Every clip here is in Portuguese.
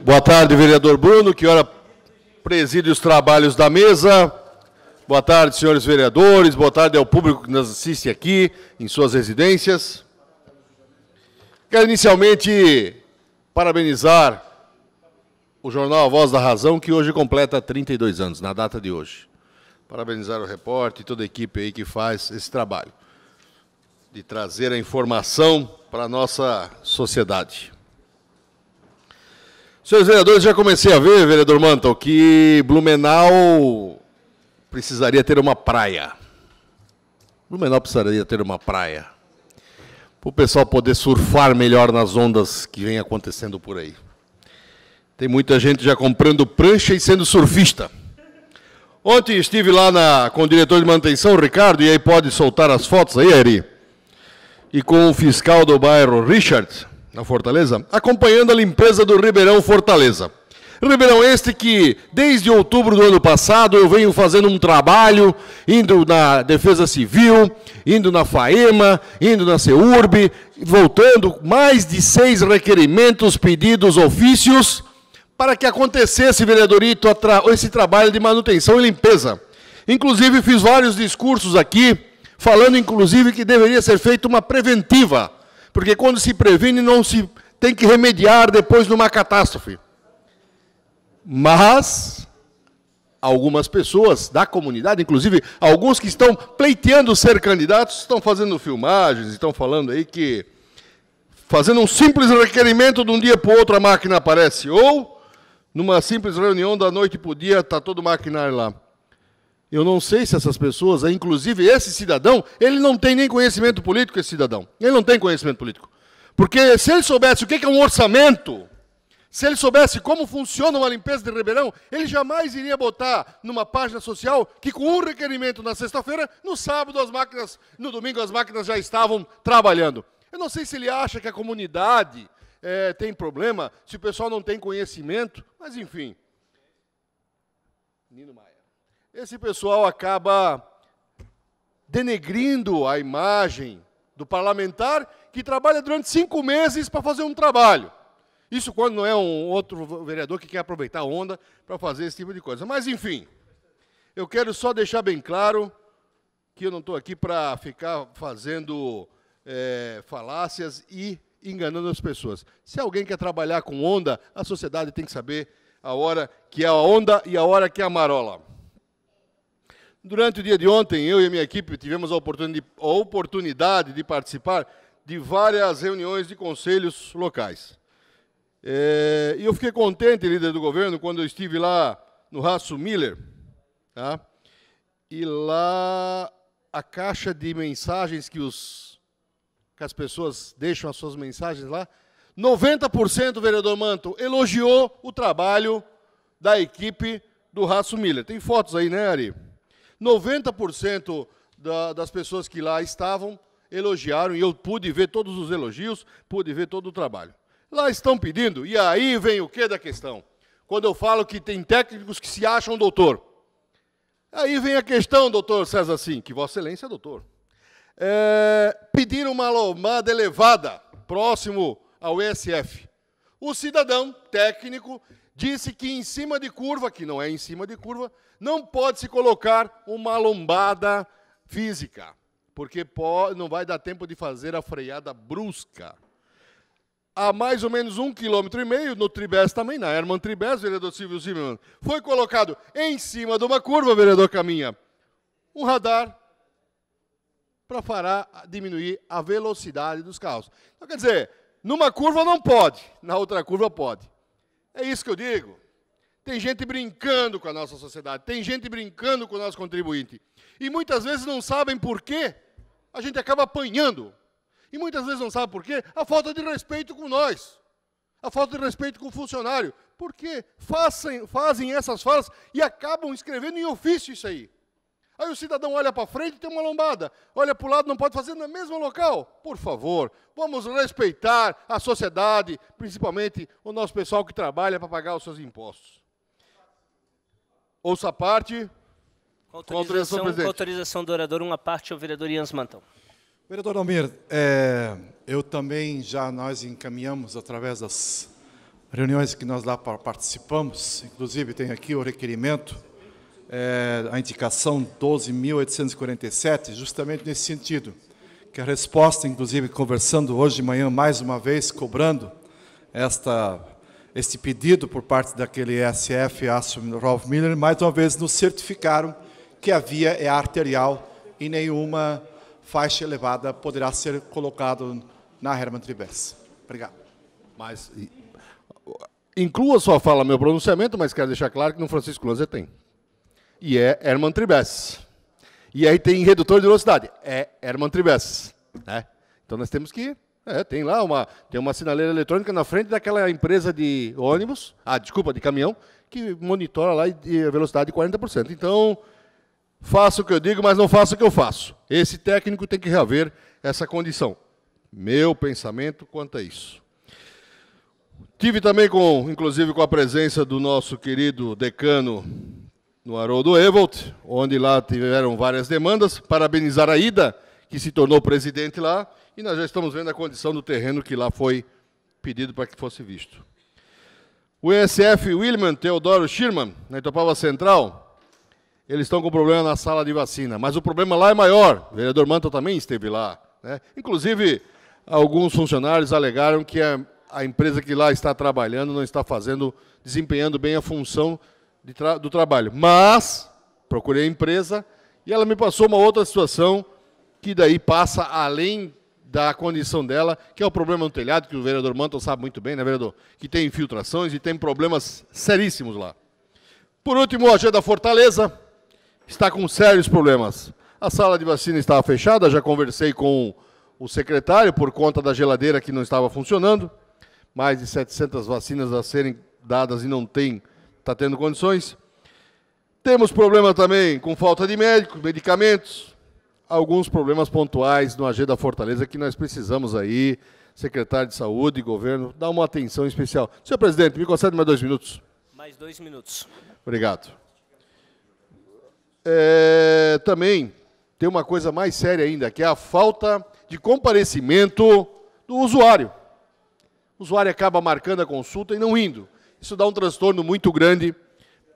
Boa tarde, vereador Bruno, que hora preside os trabalhos da mesa. Boa tarde, senhores vereadores. Boa tarde ao público que nos assiste aqui em suas residências. Quero inicialmente parabenizar o jornal A Voz da Razão, que hoje completa 32 anos, na data de hoje. Parabenizar o repórter e toda a equipe aí que faz esse trabalho de trazer a informação para a nossa sociedade. Senhores vereadores, já comecei a ver, vereador Mantel, que Blumenau precisaria ter uma praia. Blumenau precisaria ter uma praia. Para o pessoal poder surfar melhor nas ondas que vem acontecendo por aí. Tem muita gente já comprando prancha e sendo surfista. Ontem estive lá na, com o diretor de manutenção, Ricardo, e aí pode soltar as fotos aí, Eri. E com o fiscal do bairro, Richard, na Fortaleza, acompanhando a limpeza do Ribeirão Fortaleza. Ribeirão este que, desde outubro do ano passado, eu venho fazendo um trabalho, indo na Defesa Civil, indo na FAEMA, indo na CEURB, voltando mais de seis requerimentos, pedidos, ofícios, para que acontecesse, vereadorito, esse trabalho de manutenção e limpeza. Inclusive, fiz vários discursos aqui, falando, inclusive, que deveria ser feita uma preventiva porque quando se previne, não se tem que remediar depois de uma catástrofe. Mas algumas pessoas da comunidade, inclusive alguns que estão pleiteando ser candidatos, estão fazendo filmagens, estão falando aí que fazendo um simples requerimento de um dia para o outro a máquina aparece, ou numa simples reunião da noite para o dia está todo maquinário lá. Eu não sei se essas pessoas, é, inclusive esse cidadão, ele não tem nem conhecimento político, esse cidadão. Ele não tem conhecimento político. Porque se ele soubesse o que é um orçamento, se ele soubesse como funciona uma limpeza de Ribeirão, ele jamais iria botar numa página social que com um requerimento na sexta-feira, no sábado as máquinas, no domingo as máquinas já estavam trabalhando. Eu não sei se ele acha que a comunidade é, tem problema, se o pessoal não tem conhecimento, mas enfim. Nino Maia esse pessoal acaba denegrindo a imagem do parlamentar que trabalha durante cinco meses para fazer um trabalho. Isso quando não é um outro vereador que quer aproveitar a onda para fazer esse tipo de coisa. Mas, enfim, eu quero só deixar bem claro que eu não estou aqui para ficar fazendo é, falácias e enganando as pessoas. Se alguém quer trabalhar com onda, a sociedade tem que saber a hora que é a onda e a hora que é a marola. Durante o dia de ontem, eu e a minha equipe tivemos a oportunidade de participar de várias reuniões de conselhos locais. É, e eu fiquei contente, líder do governo, quando eu estive lá no Raço Miller, tá? e lá a caixa de mensagens que, os, que as pessoas deixam as suas mensagens lá, 90% vereador Manto elogiou o trabalho da equipe do Raço Miller. Tem fotos aí, né, Ari? 90% da, das pessoas que lá estavam elogiaram, e eu pude ver todos os elogios, pude ver todo o trabalho. Lá estão pedindo, e aí vem o que da questão? Quando eu falo que tem técnicos que se acham doutor. Aí vem a questão, doutor César Sim, que Vossa Excelência é doutor. É, pedir uma lomada elevada próximo ao ESF. O cidadão técnico disse que em cima de curva, que não é em cima de curva, não pode se colocar uma lombada física, porque pode, não vai dar tempo de fazer a freada brusca. A mais ou menos um quilômetro e meio, no Tribes também, na Herman Tribes, vereador Silvio Zimmermann, foi colocado em cima de uma curva, vereador Caminha, um radar para parar, diminuir a velocidade dos carros. Então, quer dizer, numa curva não pode, na outra curva pode. É isso que eu digo. Tem gente brincando com a nossa sociedade, tem gente brincando com o nosso contribuinte. E muitas vezes não sabem por quê, a gente acaba apanhando. E muitas vezes não sabem por quê, a falta de respeito com nós, a falta de respeito com o funcionário. por fazem, fazem essas falas e acabam escrevendo em ofício isso aí. Aí o cidadão olha para frente e tem uma lombada. Olha para o lado, não pode fazer no mesmo local. Por favor, vamos respeitar a sociedade, principalmente o nosso pessoal que trabalha para pagar os seus impostos. Ouça a parte. Com autorização, com autorização, do orador, uma parte ao vereador Ians Mantão. Vereador Almir, é, eu também já nós encaminhamos através das reuniões que nós lá participamos, inclusive tem aqui o requerimento é, a indicação 12.847, justamente nesse sentido, que a resposta, inclusive, conversando hoje de manhã mais uma vez, cobrando esta, este pedido por parte daquele ESF, Astro Rolf Miller, mais uma vez nos certificaram que a via é arterial e nenhuma faixa elevada poderá ser colocada na Hermann Tribes. Obrigado. Mas, inclua sua fala meu pronunciamento, mas quero deixar claro que no Francisco Lanza tem e é Hermann Tribes. E aí tem redutor de velocidade, é Hermann Tribes. Né? Então nós temos que. É, tem lá uma, tem uma sinaleira eletrônica na frente daquela empresa de ônibus, ah, desculpa, de caminhão, que monitora lá a velocidade de 40%. Então, faço o que eu digo, mas não faço o que eu faço. Esse técnico tem que reaver essa condição. Meu pensamento quanto a isso. Tive também com, inclusive, com a presença do nosso querido decano no Haroldo Evolt, onde lá tiveram várias demandas, parabenizar a Ida, que se tornou presidente lá, e nós já estamos vendo a condição do terreno que lá foi pedido para que fosse visto. O ESF Wilman, Teodoro Schirman, na Itopava Central, eles estão com problema na sala de vacina, mas o problema lá é maior. O vereador Manta também esteve lá. Né? Inclusive, alguns funcionários alegaram que a, a empresa que lá está trabalhando não está fazendo, desempenhando bem a função tra do trabalho. Mas procurei a empresa e ela me passou uma outra situação que daí passa além da condição dela, que é o problema no telhado, que o vereador Manton sabe muito bem, né, vereador? Que tem infiltrações e tem problemas seríssimos lá. Por último, a AG da Fortaleza está com sérios problemas. A sala de vacina estava fechada, já conversei com o secretário por conta da geladeira que não estava funcionando. Mais de 700 vacinas a serem dadas e não tem Está tendo condições? Temos problema também com falta de médicos, medicamentos, alguns problemas pontuais no AG da Fortaleza que nós precisamos aí, secretário de Saúde e governo, dar uma atenção especial. Senhor presidente, me concede mais dois minutos. Mais dois minutos. Obrigado. É, também tem uma coisa mais séria ainda, que é a falta de comparecimento do usuário. O usuário acaba marcando a consulta e não indo. Isso dá um transtorno muito grande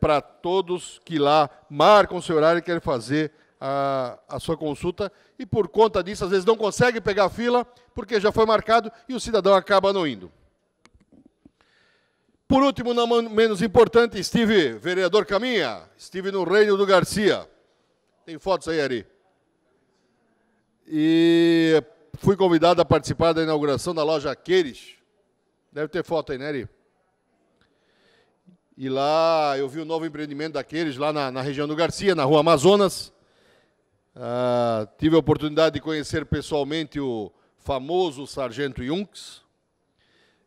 para todos que lá marcam seu horário e querem fazer a, a, sua consulta e por conta disso às vezes não consegue pegar a fila porque já foi marcado e o cidadão acaba não indo. Por último, não menos importante, estive vereador Caminha, estive no Reino do Garcia. Tem fotos aí, Ari. E fui convidado a participar da inauguração da loja Queires. Deve ter foto aí, né, Ari? E lá eu vi o um novo empreendimento daqueles, lá na, na, região do Garcia, na rua Amazonas. Ah, tive a oportunidade de conhecer pessoalmente o famoso Sargento Yunks.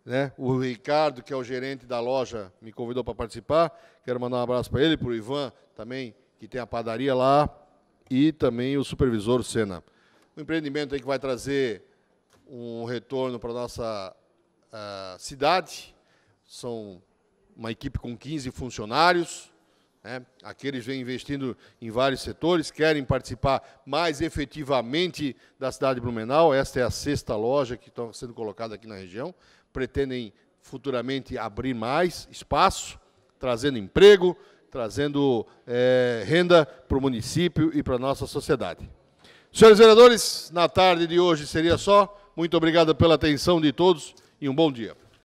Né? O Ricardo, que é o gerente da loja, me convidou para participar. Quero mandar um abraço para ele, para o Ivan também, que tem a padaria lá. E também o supervisor Sena. Um empreendimento aí que vai trazer um retorno para a nossa ah, cidade. São uma equipe com 15 funcionários. aqueles né? Aqui vêm investindo em vários setores, querem participar mais efetivamente da cidade de Blumenau. Esta é a sexta loja que está sendo colocada aqui na região. Pretendem futuramente abrir mais espaço, trazendo emprego, trazendo é, renda para o município e para a nossa sociedade. Senhores vereadores, na tarde de hoje seria só. Muito obrigado pela atenção de todos e um bom dia.